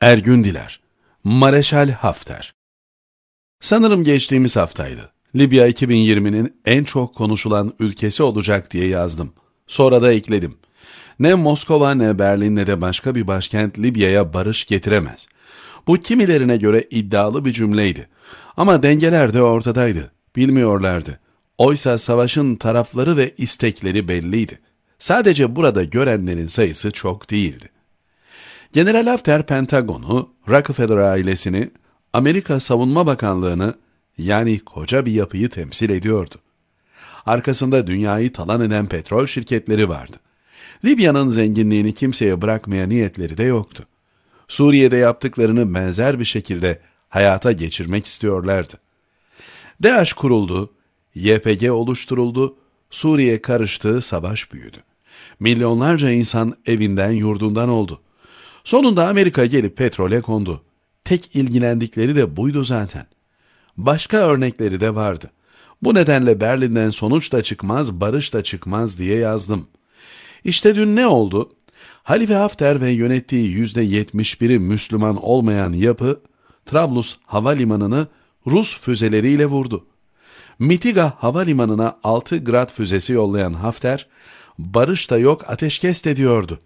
Ergün Diler, Mareşal Hafter. Sanırım geçtiğimiz haftaydı. Libya 2020'nin en çok konuşulan ülkesi olacak diye yazdım. Sonra da ekledim. Ne Moskova ne Berlin ne de başka bir başkent Libya'ya barış getiremez. Bu kimilerine göre iddialı bir cümleydi. Ama dengeler de ortadaydı. Bilmiyorlardı. Oysa savaşın tarafları ve istekleri belliydi. Sadece burada görenlerin sayısı çok değildi. General After Pentagon'u, Rockefeller ailesini, Amerika Savunma Bakanlığı'nı yani koca bir yapıyı temsil ediyordu. Arkasında dünyayı talan eden petrol şirketleri vardı. Libya'nın zenginliğini kimseye bırakmaya niyetleri de yoktu. Suriye'de yaptıklarını benzer bir şekilde hayata geçirmek istiyorlardı. DAEŞ kuruldu, YPG oluşturuldu, Suriye karıştığı savaş büyüdü. Milyonlarca insan evinden yurdundan oldu. Sonunda Amerika gelip petrole kondu. Tek ilgilendikleri de buydu zaten. Başka örnekleri de vardı. Bu nedenle Berlin'den sonuç da çıkmaz, barış da çıkmaz diye yazdım. İşte dün ne oldu? Halife Hafter ve yönettiği %71'i Müslüman olmayan yapı, Trablus havalimanını Rus füzeleriyle vurdu. Mitiga havalimanına 6 grad füzesi yollayan Hafter, barış da yok ateşkes de diyordu.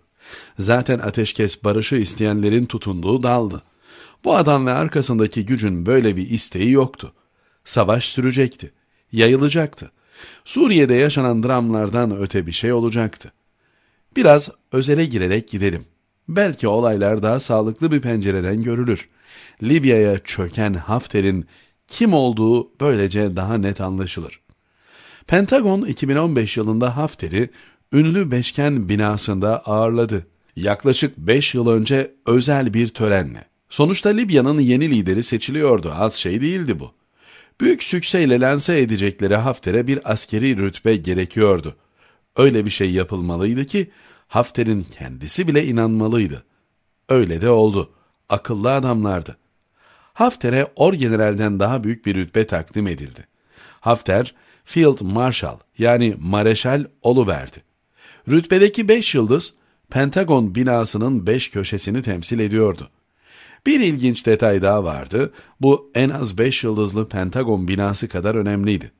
Zaten ateşkes barışı isteyenlerin tutunduğu daldı. Bu adam ve arkasındaki gücün böyle bir isteği yoktu. Savaş sürecekti, yayılacaktı. Suriye'de yaşanan dramlardan öte bir şey olacaktı. Biraz özele girerek gidelim. Belki olaylar daha sağlıklı bir pencereden görülür. Libya'ya çöken Hafter'in kim olduğu böylece daha net anlaşılır. Pentagon 2015 yılında Hafter'i ünlü Beşken binasında ağırladı. Yaklaşık 5 yıl önce özel bir törenle. Sonuçta Libya'nın yeni lideri seçiliyordu. Az şey değildi bu. Büyük sükseyle lanse edecekleri Hafter'e bir askeri rütbe gerekiyordu. Öyle bir şey yapılmalıydı ki Hafter'in kendisi bile inanmalıydı. Öyle de oldu. Akıllı adamlardı. Hafter'e orgeneralden daha büyük bir rütbe takdim edildi. Hafter, Field Marshal yani Mareşal oluverdi. Rütbedeki beş yıldız Pentagon binasının beş köşesini temsil ediyordu. Bir ilginç detay daha vardı. Bu en az beş yıldızlı Pentagon binası kadar önemliydi.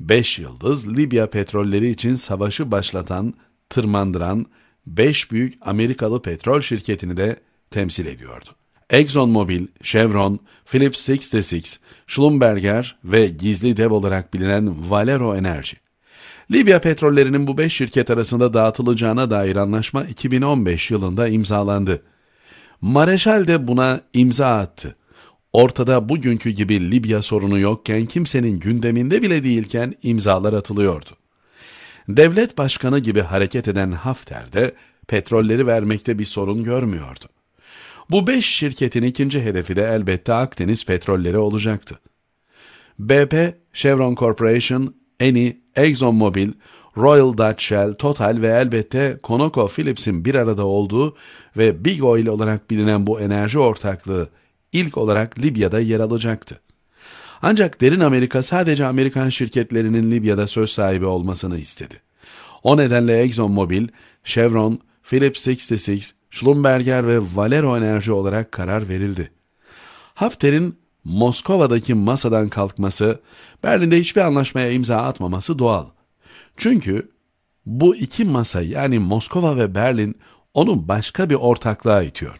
Beş yıldız Libya petrolleri için savaşı başlatan, tırmandıran beş büyük Amerikalı petrol şirketini de temsil ediyordu. ExxonMobil, Chevron, Phillips 66, Schlumberger ve gizli dev olarak bilinen Valero Enerji. Libya petrollerinin bu beş şirket arasında dağıtılacağına dair anlaşma 2015 yılında imzalandı. Mareşal de buna imza attı. Ortada bugünkü gibi Libya sorunu yokken kimsenin gündeminde bile değilken imzalar atılıyordu. Devlet başkanı gibi hareket eden Hafter de petrolleri vermekte bir sorun görmüyordu. Bu beş şirketin ikinci hedefi de elbette Akdeniz petrolleri olacaktı. BP, Chevron Corporation, Eni, ExxonMobil, Royal Dutch Shell, Total ve elbette ConocoPhillips'in bir arada olduğu ve Big Oil olarak bilinen bu enerji ortaklığı ilk olarak Libya'da yer alacaktı. Ancak Derin Amerika sadece Amerikan şirketlerinin Libya'da söz sahibi olmasını istedi. O nedenle ExxonMobil, Chevron, Phillips 66, Schlumberger ve Valero Enerji olarak karar verildi. Hafter'in Moskova'daki masadan kalkması, Berlin'de hiçbir anlaşmaya imza atmaması doğal. Çünkü bu iki masa yani Moskova ve Berlin onu başka bir ortaklığa itiyor.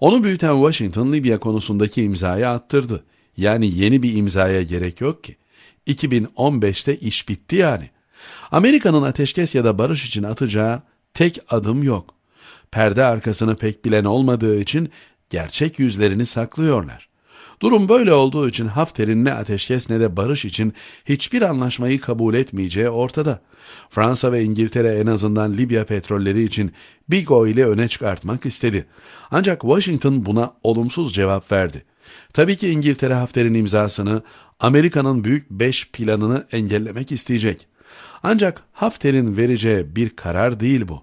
Onu büyüten Washington Libya konusundaki imzaya attırdı. Yani yeni bir imzaya gerek yok ki. 2015'te iş bitti yani. Amerika'nın ateşkes ya da barış için atacağı tek adım yok. Perde arkasını pek bilen olmadığı için gerçek yüzlerini saklıyorlar. Durum böyle olduğu için Hafter'in ne ateşkes ne de barış için hiçbir anlaşmayı kabul etmeyeceği ortada. Fransa ve İngiltere en azından Libya petrolleri için Big Oil'i öne çıkartmak istedi. Ancak Washington buna olumsuz cevap verdi. Tabii ki İngiltere Hafter'in imzasını Amerika'nın Büyük Beş planını engellemek isteyecek. Ancak Hafter'in vereceği bir karar değil bu.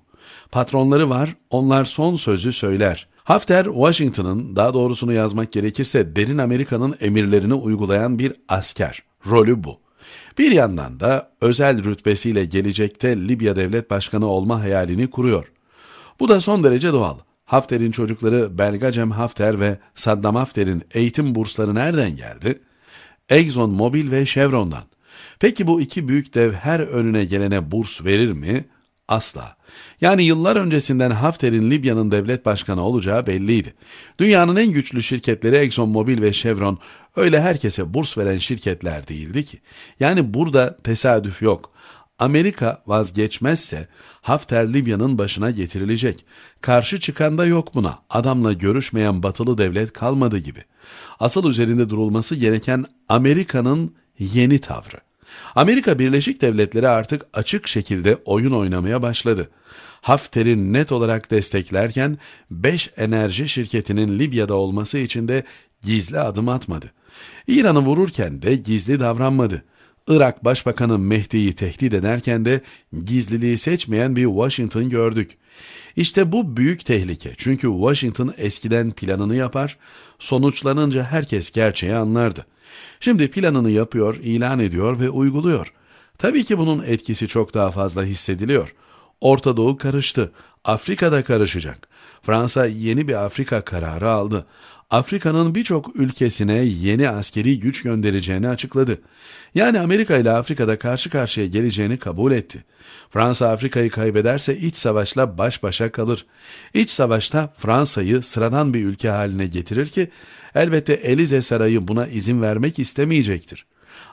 Patronları var, onlar son sözü söyler. Hafter, Washington'ın, daha doğrusunu yazmak gerekirse derin Amerika'nın emirlerini uygulayan bir asker. Rolü bu. Bir yandan da özel rütbesiyle gelecekte Libya devlet başkanı olma hayalini kuruyor. Bu da son derece doğal. Hafter'in çocukları Belgacem Hafter ve Saddam Hafter'in eğitim bursları nereden geldi? Exxon Mobil ve Chevron'dan. Peki bu iki büyük dev her önüne gelene burs verir mi? Asla. Yani yıllar öncesinden Hafter'in Libya'nın devlet başkanı olacağı belliydi. Dünyanın en güçlü şirketleri ExxonMobil ve Chevron öyle herkese burs veren şirketler değildi ki. Yani burada tesadüf yok. Amerika vazgeçmezse Hafter Libya'nın başına getirilecek. Karşı çıkan da yok buna. Adamla görüşmeyen batılı devlet kalmadı gibi. Asıl üzerinde durulması gereken Amerika'nın yeni tavrı. Amerika Birleşik Devletleri artık açık şekilde oyun oynamaya başladı. Hafterin net olarak desteklerken 5 enerji şirketinin Libya'da olması için de gizli adım atmadı. İran'ı vururken de gizli davranmadı. Irak Başbakanı Mehdi'yi tehdit ederken de gizliliği seçmeyen bir Washington gördük. İşte bu büyük tehlike çünkü Washington eskiden planını yapar, sonuçlanınca herkes gerçeği anlardı. Şimdi planını yapıyor, ilan ediyor ve uyguluyor. Tabii ki bunun etkisi çok daha fazla hissediliyor. Orta Doğu karıştı. Afrika da karışacak. Fransa yeni bir Afrika kararı aldı. Afrika'nın birçok ülkesine yeni askeri güç göndereceğini açıkladı. Yani Amerika ile Afrika'da karşı karşıya geleceğini kabul etti. Fransa Afrika'yı kaybederse iç savaşla baş başa kalır. İç savaşta Fransa'yı sıradan bir ülke haline getirir ki elbette Elize Sarayı buna izin vermek istemeyecektir.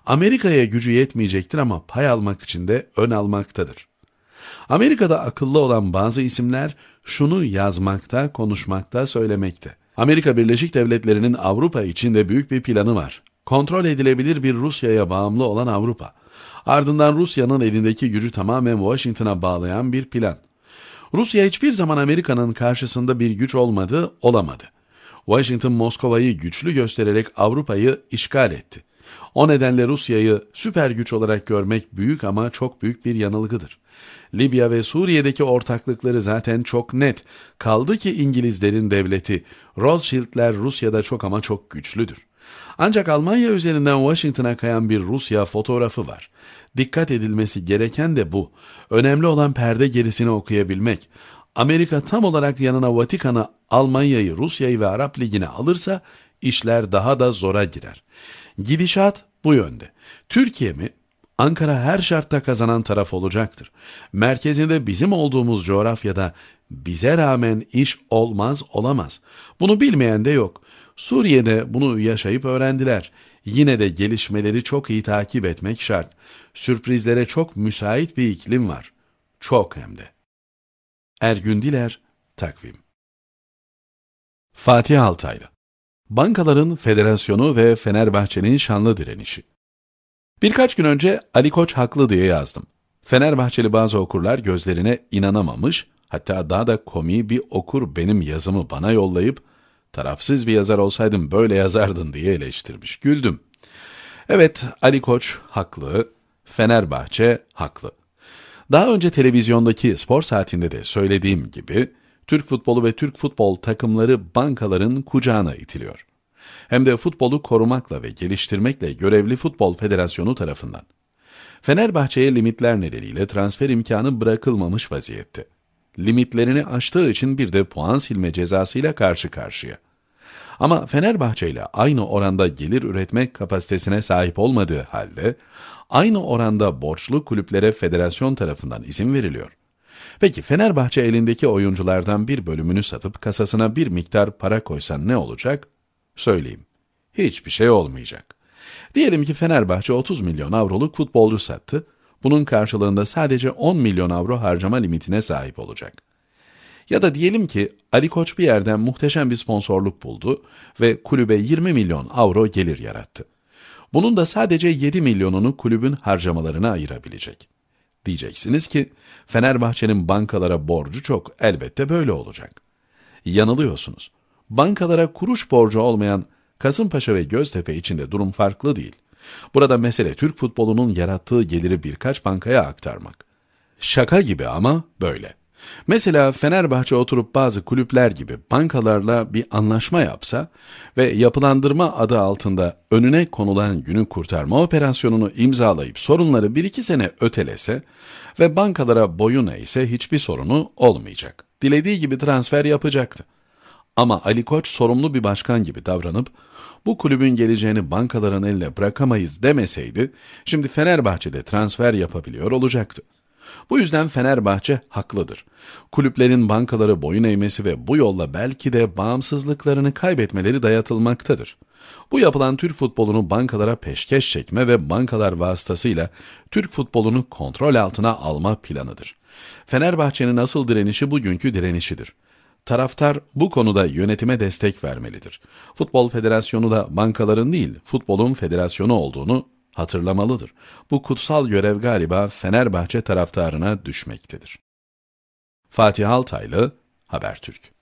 Amerika'ya gücü yetmeyecektir ama pay almak için de ön almaktadır. Amerika'da akıllı olan bazı isimler şunu yazmakta, konuşmakta, söylemekte. Amerika Birleşik Devletleri'nin Avrupa içinde büyük bir planı var. Kontrol edilebilir bir Rusya'ya bağımlı olan Avrupa. Ardından Rusya'nın elindeki gücü tamamen Washington'a bağlayan bir plan. Rusya hiçbir zaman Amerika'nın karşısında bir güç olmadı, olamadı. Washington Moskova'yı güçlü göstererek Avrupa'yı işgal etti. O nedenle Rusya'yı süper güç olarak görmek büyük ama çok büyük bir yanılgıdır. Libya ve Suriye'deki ortaklıkları zaten çok net. Kaldı ki İngilizlerin devleti, Rothschild'ler Rusya'da çok ama çok güçlüdür. Ancak Almanya üzerinden Washington'a kayan bir Rusya fotoğrafı var. Dikkat edilmesi gereken de bu. Önemli olan perde gerisini okuyabilmek. Amerika tam olarak yanına Vatikan'ı, Almanya'yı, Rusya'yı ve Arap Ligi'ni alırsa işler daha da zora girer. Gidişat bu yönde. Türkiye mi? Ankara her şartta kazanan taraf olacaktır. Merkezinde bizim olduğumuz coğrafyada bize rağmen iş olmaz olamaz. Bunu bilmeyen de yok. Suriye'de bunu yaşayıp öğrendiler. Yine de gelişmeleri çok iyi takip etmek şart. Sürprizlere çok müsait bir iklim var. Çok hem de. Ergün Diler, Takvim Fatih Altaylı Bankaların Federasyonu ve Fenerbahçe'nin şanlı direnişi. Birkaç gün önce Ali Koç haklı diye yazdım. Fenerbahçeli bazı okurlar gözlerine inanamamış, hatta daha da komiği bir okur benim yazımı bana yollayıp tarafsız bir yazar olsaydım böyle yazardın diye eleştirmiş. Güldüm. Evet, Ali Koç haklı, Fenerbahçe haklı. Daha önce televizyondaki spor saatinde de söylediğim gibi Türk futbolu ve Türk futbol takımları bankaların kucağına itiliyor. Hem de futbolu korumakla ve geliştirmekle görevli Futbol Federasyonu tarafından. Fenerbahçe'ye limitler nedeniyle transfer imkanı bırakılmamış vaziyette. Limitlerini aştığı için bir de puan silme cezasıyla karşı karşıya. Ama Fenerbahçe ile aynı oranda gelir üretme kapasitesine sahip olmadığı halde aynı oranda borçlu kulüplere federasyon tarafından izin veriliyor. Peki Fenerbahçe elindeki oyunculardan bir bölümünü satıp kasasına bir miktar para koysan ne olacak? Söyleyeyim. Hiçbir şey olmayacak. Diyelim ki Fenerbahçe 30 milyon avroluk futbolcu sattı. Bunun karşılığında sadece 10 milyon avro harcama limitine sahip olacak. Ya da diyelim ki Ali Koç bir yerden muhteşem bir sponsorluk buldu ve kulübe 20 milyon avro gelir yarattı. Bunun da sadece 7 milyonunu kulübün harcamalarına ayırabilecek. Diyeceksiniz ki Fenerbahçe'nin bankalara borcu çok elbette böyle olacak. Yanılıyorsunuz. Bankalara kuruş borcu olmayan Kasımpaşa ve Göztepe içinde durum farklı değil. Burada mesele Türk futbolunun yarattığı geliri birkaç bankaya aktarmak. Şaka gibi ama böyle. Mesela Fenerbahçe oturup bazı kulüpler gibi bankalarla bir anlaşma yapsa ve yapılandırma adı altında önüne konulan günü kurtarma operasyonunu imzalayıp sorunları bir iki sene ötelese ve bankalara boyun eğse hiçbir sorunu olmayacak. Dilediği gibi transfer yapacaktı. Ama Ali Koç sorumlu bir başkan gibi davranıp bu kulübün geleceğini bankaların eline bırakamayız demeseydi şimdi Fenerbahçe'de transfer yapabiliyor olacaktı. Bu yüzden Fenerbahçe haklıdır. Kulüplerin bankaları boyun eğmesi ve bu yolla belki de bağımsızlıklarını kaybetmeleri dayatılmaktadır. Bu yapılan Türk futbolunu bankalara peşkeş çekme ve bankalar vasıtasıyla Türk futbolunu kontrol altına alma planıdır. Fenerbahçe'nin asıl direnişi bugünkü direnişidir. Taraftar bu konuda yönetime destek vermelidir. Futbol Federasyonu da bankaların değil, futbolun federasyonu olduğunu hatırlamalıdır. Bu kutsal görev galiba Fenerbahçe taraftarına düşmektedir. Fatih Altaylı, Habertürk